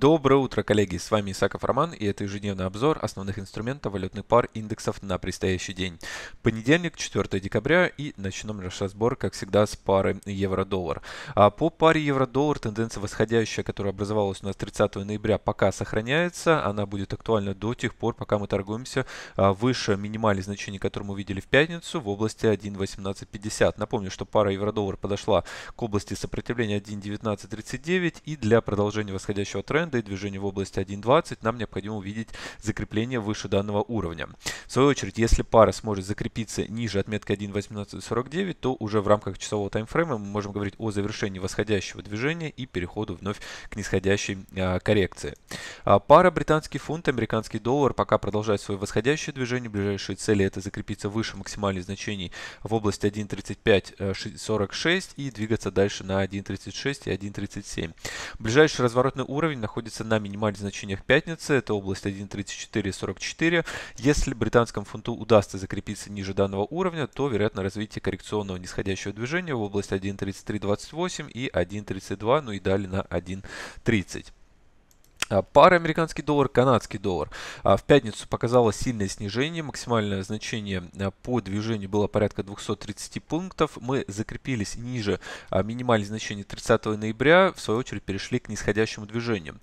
Доброе утро, коллеги! С вами Исаков Роман, и это ежедневный обзор основных инструментов валютных пар индексов на предстоящий день. Понедельник, 4 декабря, и начнем наш разбор, как всегда, с пары евро-доллар. А по паре евро-доллар тенденция восходящая, которая образовалась у нас 30 ноября, пока сохраняется. Она будет актуальна до тех пор, пока мы торгуемся а, выше минимальных значений, которые мы видели в пятницу, в области 1.1850. Напомню, что пара евро-доллар подошла к области сопротивления 1.1939, и для продолжения восходящего тренда тренда и движения в области 1.20, нам необходимо увидеть закрепление выше данного уровня. В свою очередь, если пара сможет закрепиться ниже отметки 1.1849, то уже в рамках часового таймфрейма мы можем говорить о завершении восходящего движения и переходу вновь к нисходящей а, коррекции. А пара британский фунт, американский доллар пока продолжает свое восходящее движение. Ближайшие цели это закрепиться выше максимальных значений в области 1.3546 э, и двигаться дальше на 1.36 и 1.37. Ближайший разворотный уровень находится на минимальных значениях пятницы, это область 1.3444. Если британскому фунту удастся закрепиться ниже данного уровня, то вероятно развитие коррекционного нисходящего движения в область 1.3328 и 1.32, ну и далее на 1.30. А, пара американский доллар, канадский доллар. А, в пятницу показало сильное снижение. Максимальное значение а, по движению было порядка 230 пунктов. Мы закрепились ниже минимальных значений 30 ноября. В свою очередь перешли к нисходящему движению.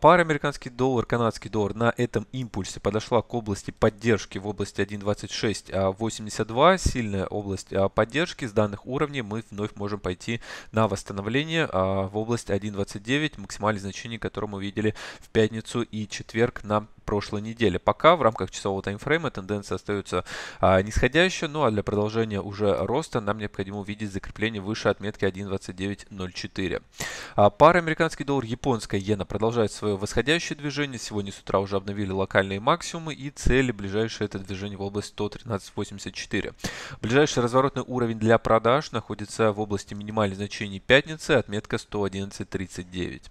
Пара американский доллар, канадский доллар на этом импульсе подошла к области поддержки в области 1.2682. Сильная область поддержки. С данных уровней мы вновь можем пойти на восстановление в область 1.29. Максимальное значение, которое мы видели в пятницу и четверг на прошлой неделе. Пока в рамках часового таймфрейма тенденция остается а, нисходящая, ну а для продолжения уже роста нам необходимо увидеть закрепление выше отметки 1.2904. А, пара американский доллар, японская иена продолжает свое восходящее движение. Сегодня с утра уже обновили локальные максимумы и цели ближайшее это движение в область 113.84. Ближайший разворотный уровень для продаж находится в области минимальных значений пятницы, отметка 111.39.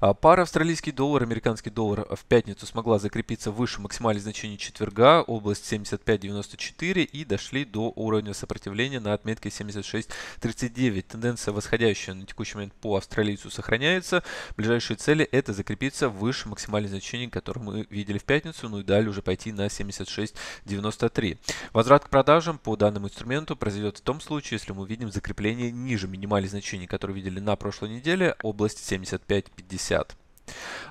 А, пара австралийский доллар, американский доллар в пятницу смогла закрепиться выше максимальных значений четверга, область 75.94 и дошли до уровня сопротивления на отметке 76.39. Тенденция восходящая на текущий момент по австралийцу сохраняется. Ближайшие цели это закрепиться выше максимальных значений, которые мы видели в пятницу, ну и далее уже пойти на 76.93. Возврат к продажам по данному инструменту произойдет в том случае, если мы увидим закрепление ниже минимальных значений, которые видели на прошлой неделе, область 75.50. 150.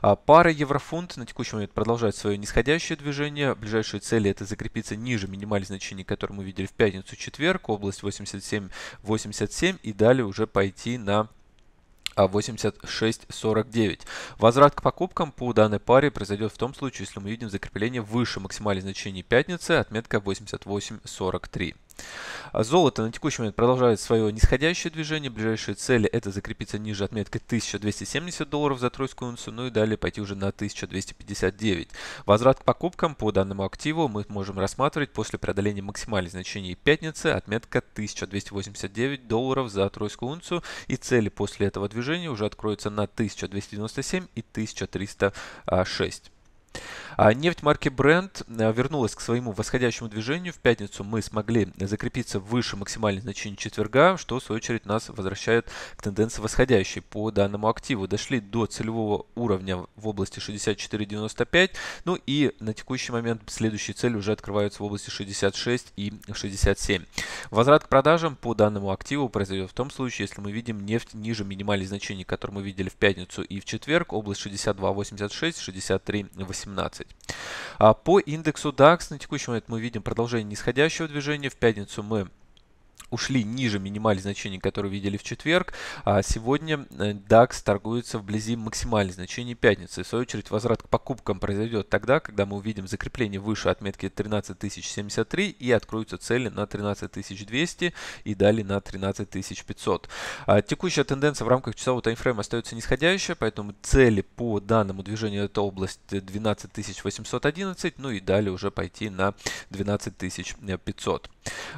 А пара еврофунт на текущий момент продолжает свое нисходящее движение. Ближайшие цели это закрепиться ниже минимальных значений, которые мы видели в пятницу, четверг, область 87-87 и далее уже пойти на 86.49. А, Возврат к покупкам по данной паре произойдет в том случае, если мы видим закрепление выше максимальной значений пятницы, отметка 88.43. А золото на текущий момент продолжает свое нисходящее движение. Ближайшие цели это закрепиться ниже отметки 1270 долларов за тройскую унцию, ну и далее пойти уже на 1259. Возврат к покупкам по данному активу мы можем рассматривать после преодоления максимальных значений пятницы, отметка 1289 долларов за тройскую унцию и цели после этого движения уже откроются на 1297 и 1306. А нефть марки Brent э, вернулась к своему восходящему движению. В пятницу мы смогли закрепиться выше максимальной значения четверга, что в свою очередь нас возвращает к тенденции восходящей по данному активу. Дошли до целевого уровня в области 64.95, ну и на текущий момент следующие цели уже открываются в области 66 и 67. Возврат к продажам по данному активу произойдет в том случае, если мы видим нефть ниже минимальных значений, которые мы видели в пятницу и в четверг, область 62.86, 63.18. 11. А по индексу DAX на текущий момент мы видим продолжение нисходящего движения. В пятницу мы ушли ниже минимальных значений, которые видели в четверг. А сегодня DAX э, торгуется вблизи максимальных значений пятницы. В свою очередь возврат к покупкам произойдет тогда, когда мы увидим закрепление выше отметки 13073 и откроются цели на 13200 и далее на 13500. А текущая тенденция в рамках часового таймфрейма остается нисходящая, поэтому цели по данному движению это область 12811, ну и далее уже пойти на 12500.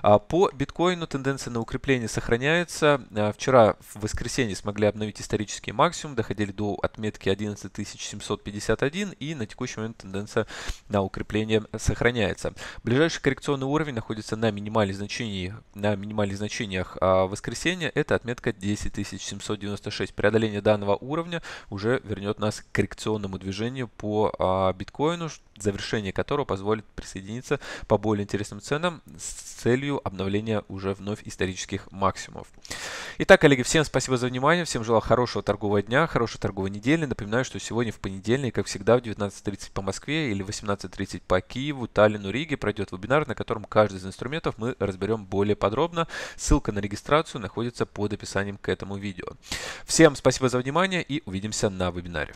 А, по биткоину тенденция на укрепление сохраняется. А, вчера в воскресенье смогли обновить исторический максимум, доходили до отметки 11751 и на текущий момент тенденция на укрепление сохраняется. Ближайший коррекционный уровень находится на минимальных значениях, на минимальных значениях а, воскресенья. Это отметка 10796. Преодоление данного уровня уже вернет нас к коррекционному движению по биткоину, завершение которого позволит присоединиться по более интересным ценам с целью обновления уже вновь исторических максимумов. Итак, коллеги, всем спасибо за внимание, всем желаю хорошего торгового дня, хорошей торговой недели. Напоминаю, что сегодня в понедельник, как всегда, в 19.30 по Москве или 18.30 по Киеву, Таллину, Риге пройдет вебинар, на котором каждый из инструментов мы разберем более подробно. Ссылка на регистрацию находится под описанием к этому видео. Всем спасибо за внимание и увидимся на вебинаре.